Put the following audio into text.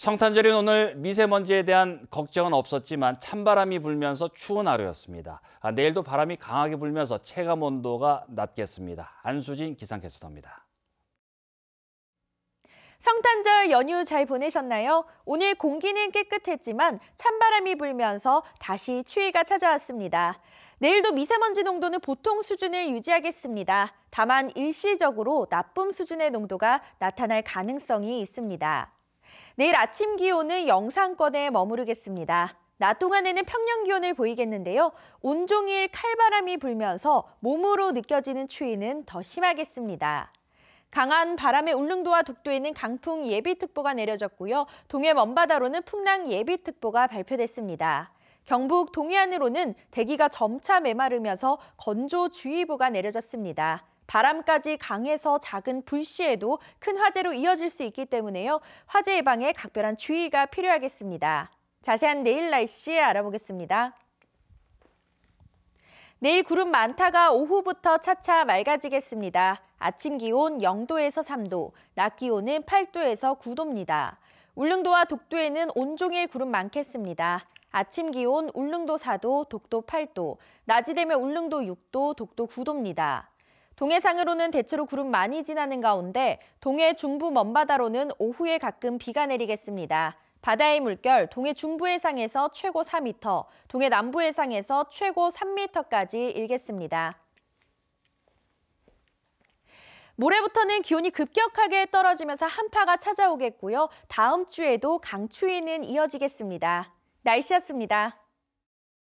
성탄절인 오늘 미세먼지에 대한 걱정은 없었지만 찬바람이 불면서 추운 하루였습니다. 아, 내일도 바람이 강하게 불면서 체감 온도가 낮겠습니다. 안수진 기상캐스터입니다. 성탄절 연휴 잘 보내셨나요? 오늘 공기는 깨끗했지만 찬바람이 불면서 다시 추위가 찾아왔습니다. 내일도 미세먼지 농도는 보통 수준을 유지하겠습니다. 다만 일시적으로 나쁨 수준의 농도가 나타날 가능성이 있습니다. 내일 아침 기온은 영상권에 머무르겠습니다. 낮 동안에는 평년 기온을 보이겠는데요. 온종일 칼바람이 불면서 몸으로 느껴지는 추위는 더 심하겠습니다. 강한 바람에 울릉도와 독도에는 강풍 예비특보가 내려졌고요. 동해 먼바다로는 풍랑 예비특보가 발표됐습니다. 경북 동해안으로는 대기가 점차 메마르면서 건조주의보가 내려졌습니다. 바람까지 강해서 작은 불씨에도 큰 화재로 이어질 수 있기 때문에요. 화재 예방에 각별한 주의가 필요하겠습니다. 자세한 내일 날씨 알아보겠습니다. 내일 구름 많다가 오후부터 차차 맑아지겠습니다. 아침 기온 0도에서 3도, 낮 기온은 8도에서 9도입니다. 울릉도와 독도에는 온종일 구름 많겠습니다. 아침 기온 울릉도 4도, 독도 8도, 낮이 되면 울릉도 6도, 독도 9도입니다. 동해상으로는 대체로 구름 많이 지나는 가운데 동해 중부 먼바다로는 오후에 가끔 비가 내리겠습니다. 바다의 물결 동해 중부 해상에서 최고 4m, 동해 남부 해상에서 최고 3m까지 일겠습니다. 모레부터는 기온이 급격하게 떨어지면서 한파가 찾아오겠고요. 다음 주에도 강추위는 이어지겠습니다. 날씨였습니다.